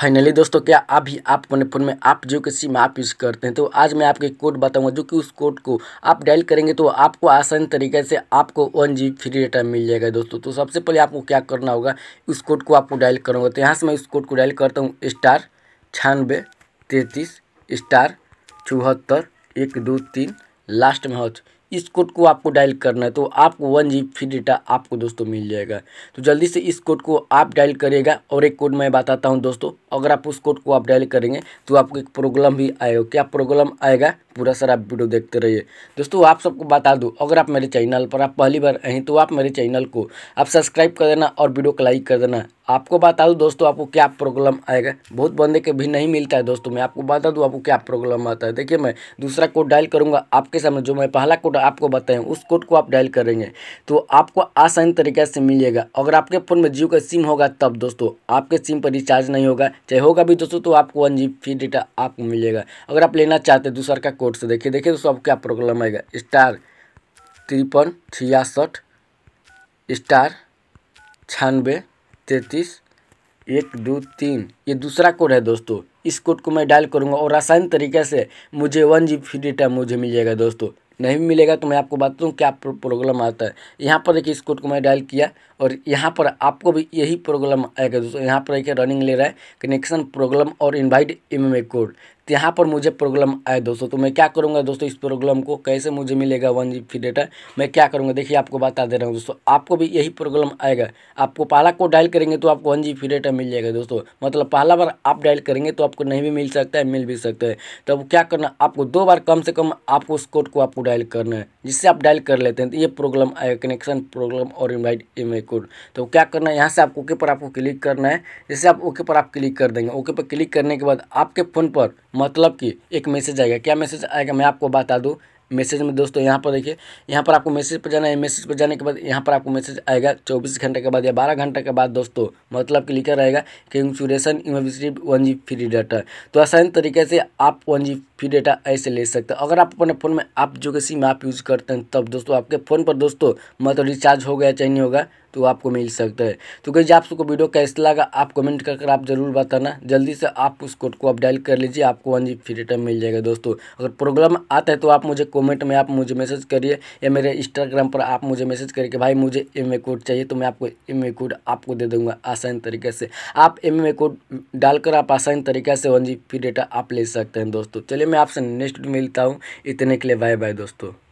finally दोस्तों क्या अभी आप अपने फ़ोन में आप जो कि सिम आप यूज़ करते हैं तो आज मैं आपको एक कोड बताऊंगा जो कि उस कोड को आप डायल करेंगे तो आपको आसान तरीके से आपको वन जी फ्री डेटा मिल जाएगा दोस्तों तो सबसे पहले आपको क्या करना होगा उस कोड को आपको डायल करूँगा तो यहाँ से मैं उस कोड को डायल करता हूँ स्टार छियानबे तैंतीस स्टार चौहत्तर एक दो तीन लास्ट में हो इस कोड को आपको डायल करना है तो आपको वन जी फ्री डेटा आपको दोस्तों मिल जाएगा तो जल्दी से इस कोड को आप डायल करिएगा और एक कोड मैं बताता हूँ दोस्तों अगर आप उस कोड को आप डायल करेंगे तो आपको एक प्रॉब्लम भी आएगा क्या प्रॉब्लम आएगा पूरा सारा वीडियो देखते रहिए दोस्तों आप सबको बता दूँ अगर आप मेरे चैनल पर आप पहली बार आए तो आप मेरे चैनल को आप सब्सक्राइब कर देना और वीडियो को लाइक कर देना आपको बता दूँ दोस्तों आपको क्या प्रॉब्लम आएगा बहुत बंदे के भी नहीं मिलता है दोस्तों मैं आपको बता दूँ आपको क्या प्रॉब्लम आता है देखिए मैं दूसरा कोड डायल करूँगा आपके सामने जो मैं पहला कोड आपको बताएँ उस कोड को आप डायल करेंगे तो आपको आसानी तरीके से मिलेगा अगर आपके फ़ोन में जियो का सिम होगा तब दोस्तों आपके सिम पर रिचार्ज नहीं होगा चाहे होगा भी दोस्तों तो आपको वन जी फ्री डेटा आपको मिलेगा अगर आप लेना चाहते दूसरा का कोड से देखिए देखिए दोस्तों अब क्या प्रॉब्लम आएगा स्टार तिरपन छियासठ स्टार छानवे तैंतीस एक दो तीन ये दूसरा कोड है दोस्तों इस कोड को मैं डायल करूँगा और आसान तरीके से मुझे वन जी बी डेटा मुझे मिल जाएगा दोस्तों नहीं मिलेगा तो मैं आपको बताता हूँ क्या प्रॉब्लम आता है यहाँ पर देखिए इस कोड को मैं डायल किया और यहाँ पर आपको भी यही प्रॉब्लम आएगा दोस्तों यहाँ पर देखिए रनिंग ले रहा है कनेक्शन प्रॉब्लम और इनवाइट एम कोड तो यहाँ पर मुझे प्रॉब्लम आए दोस्तों तो मैं क्या करूँगा दोस्तों इस प्रॉब्लम को कैसे मुझे मिलेगा वन जी डेटा मैं क्या करूँगा देखिए आपको बता दे रहा हूँ दोस्तों आपको भी यही प्रॉब्लम आएगा आपको पहला को डायल करेंगे तो आपको वन जी डेटा मिल जाएगा दोस्तों मतलब पहला बार आप डायल करेंगे तो आपको नहीं भी मिल सकता है मिल भी सकता है तो क्या करना आपको दो बार कम से कम आपको उस कोड को आपको डायल करना है जिससे आप डायल कर लेते हैं तो ये प्रॉब्लम आएगा कनेक्शन प्रॉब्लम और इन्वाइट ई कोड तो क्या करना है यहाँ से आपको ओके पर आपको क्लिक करना है जैसे आप ओके पर आप क्लिक कर देंगे ओके पर क्लिक करने के बाद आपके फ़ोन पर मतलब कि एक मैसेज आएगा क्या मैसेज आएगा मैं आपको बता दूँ मैसेज में दोस्तों यहाँ पर देखिए यहाँ पर आपको मैसेज पर जाना है मैसेज पर जाने के बाद यहाँ पर आपको मैसेज आएगा चौबीस घंटे के बाद या बारह घंटे के बाद दोस्तों मतलब कि लिखा रहेगा कि इंश्योरेशन university one G free data तो आसान तरीके से आप वन जी फिर डेटा ऐसे ले सकते हैं अगर आप अपने फ़ोन में आप जो कि सिम आप यूज़ करते हैं तब दोस्तों आपके फ़ोन पर दोस्तों मतलब रिचार्ज हो गया चाहे नहीं होगा तो आपको मिल सकता है तो कहीं आप सबको वीडियो कैसे लगा आप कमेंट कर कर आप ज़रूर बताना जल्दी से आप उस कोड को आप डायल कर लीजिए आपको वन हाँ जी फ्री डेटा मिल जाएगा दोस्तों अगर प्रॉब्लम आता है तो आप मुझे कमेंट में आप मुझे मैसेज करिए या मेरे इंस्टाग्राम पर आप मुझे मैसेज करिए कि भाई मुझे एम ए कोड चाहिए तो मैं आपको एम ए कोड आपको दे दूँगा आसान तरीके से आप एम ए कोड डालकर आप आसान तरीके से वन हाँ जी फ्री डेटा आप ले सकते हैं दोस्तों चलिए मैं आपसे नेक्स्ट मिलता हूँ इतने के लिए बाय बाय दोस्तों